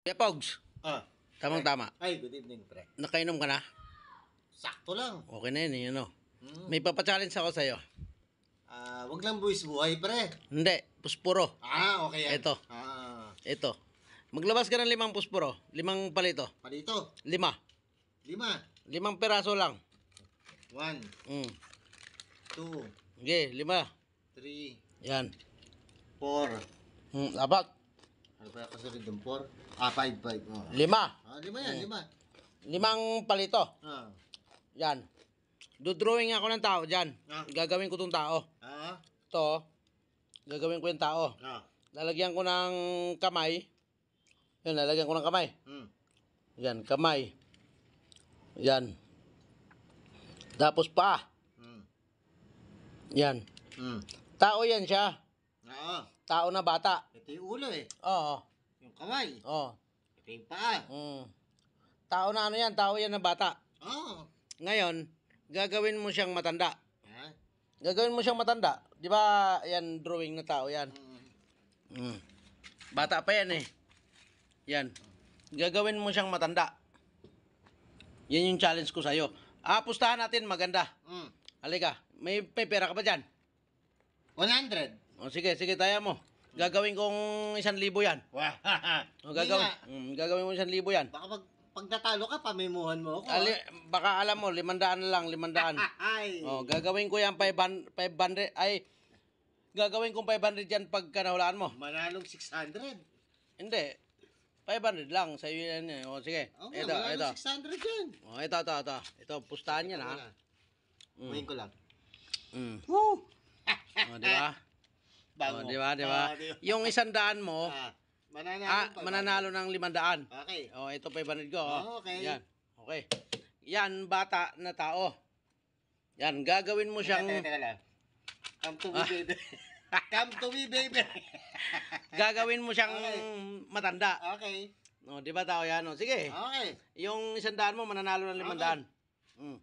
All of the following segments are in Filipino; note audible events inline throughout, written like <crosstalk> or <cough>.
Kuya Pogs, Ah. tamang tama. Ay, good evening, pre. Nakainom ka na? Sakto lang. Okay na yun, yun o. Mm. May papachallenge ako sa'yo. Ah, wag lang buwis buhay, pre. Hindi, puspuro. Ah, okay yan. Ito. Ah, Ito. Maglabas ka ng limang puspuro. Limang palito. palito. Lima. Lima. Limang peraso lang. One, Mm. two, Okay, lima. three, Yan. four, Mm, apat. Ano ba kasunod ng 4? Ah, 5, 5. Oh. Lima. Ah, lima yan, lima. Limang palito. Ah. Yan. Do-drawing ako ng tao dyan. Ah. Gagawin ko tong tao. Ah. To. Gagawin ko yung tao. Ah. Lalagyan ko ng kamay. Yan, lalagyan ko ng kamay. Mm. Yan, kamay. Yan. Tapos pa. Mm. Yan. Mm. Tao yan siya. Oo. Tao na bata. Ito yung ulo eh. Oo. Yung kamay. Oo. Ito yung paa. Mm. Tao na ano yan, tao yan na bata. Oo. Ngayon, gagawin mo siyang matanda. Ha? Gagawin mo siyang matanda. Di ba, yan, drawing na tao yan. Mm. mm. Bata pa yan eh. Yan. Gagawin mo siyang matanda. Yan yung challenge ko sa'yo. Ah, pustahan natin, maganda. Mm. Halika, may, may pera ka ba dyan? 100. O sige, sige, taya mo. Gagawin kong isang libo yan. Wah. <laughs> O, gagawin, mm, gagawin kong isang libo yan. Baka pag, pag natalo ka, pamimuhan mo ako. Ah. Ali, baka alam mo, limandaan na lang, limandaan. <laughs> Ay. O, gagawin ko yan 500, 500, ay, gagawin kong 500 yan pag kanahulaan mo. Manalong 600. Hindi, 500 lang, sa'yo yan. Eh. O, sige, Okay, ito, ito. 600 yan. O, ito, ito, ito. Ito, pustahan yan, ha? Wala. Mm. Kumain ko lang. Mm. Woo! O, di ba? <laughs> Bango. Oh, di ba, di ba? Oh, Yung isang daan mo, <laughs> ah, mananalo, ah, mananalo ng limandaan. Okay. Oh, ito pa ibanid ko. Oh. oh, okay. Yan. Okay. Yan, bata na tao. Yan, gagawin mo siyang... Teka, teka, teka Come to me, ah. baby. <laughs> Come to me, baby. gagawin mo siyang okay. matanda. Okay. No, oh, di ba tao yan? No? Oh, sige. Okay. Yung isang daan mo, mananalo ng limandaan. Okay. Mm.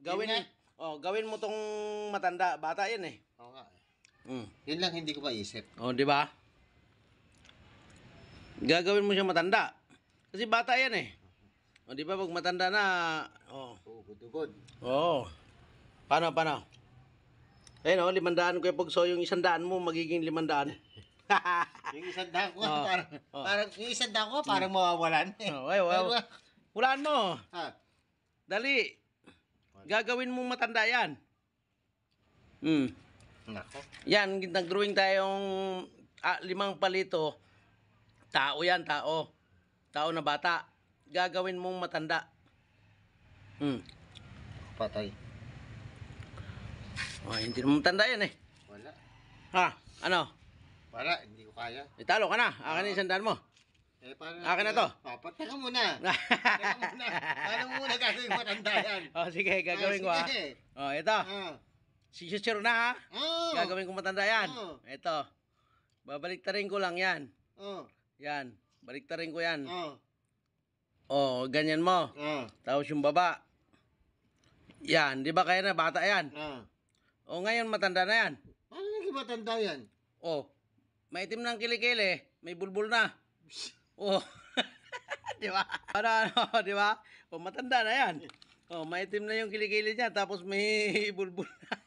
Gawin, oh, gawin mo tong matanda. Bata yan eh. Okay. Mm. Yun lang hindi ko maisip. O, oh, di ba? Gagawin mo siya matanda. Kasi bata yan eh. O, oh, di ba? Pag matanda na, Oh. Ugod-ugod. Oo. Oh. Paano, paano? Ayun eh, o, limandaan ko yung pagso yung isandaan mo, magiging limandaan. <laughs> yung isandaan ko, oh. parang, oh. parang, yung isandaan ko, mm. parang mawawalan eh. Oh, ay, wow. mo. Ha? Dali. Gagawin mong matanda yan. Hmm. Nako. Yan, nag-drawing tayong ah, limang palito. Tao yan, tao. Tao na bata. Gagawin mong matanda. Hmm. Patay. Oh, hindi mo matanda yan eh. Wala. Ha? Ano? Wala, hindi ko kaya. Italo eh, ka na. Akin na isang mo. Eh, paano Akin na to. Oh, pa- teka muna. <laughs> teka muna. Paano muna gagawin matanda yan? Oh, sige, gagawin ah, ko ah. Sige. Oh, ito. Ah. Si Chuchero na ha? Oh. Gagawin ko matanda yan. Oh. Ito. Babaliktarin ko lang yan. Oh. Yan. Baliktarin ko yan. Oh. Oh, ganyan mo. Oh. Tapos yung baba. Yan. Di ba kaya na bata yan? Oh. oh ngayon matanda na yan. Paano naging matanda yan? Oh. Maitim na ang kilikili. May bulbul na. <laughs> Oh. <laughs> di ba? Para ano, <laughs> di ba? Oh, matanda na yan. Oh, maitim na yung kilikili niya tapos may bulbul na.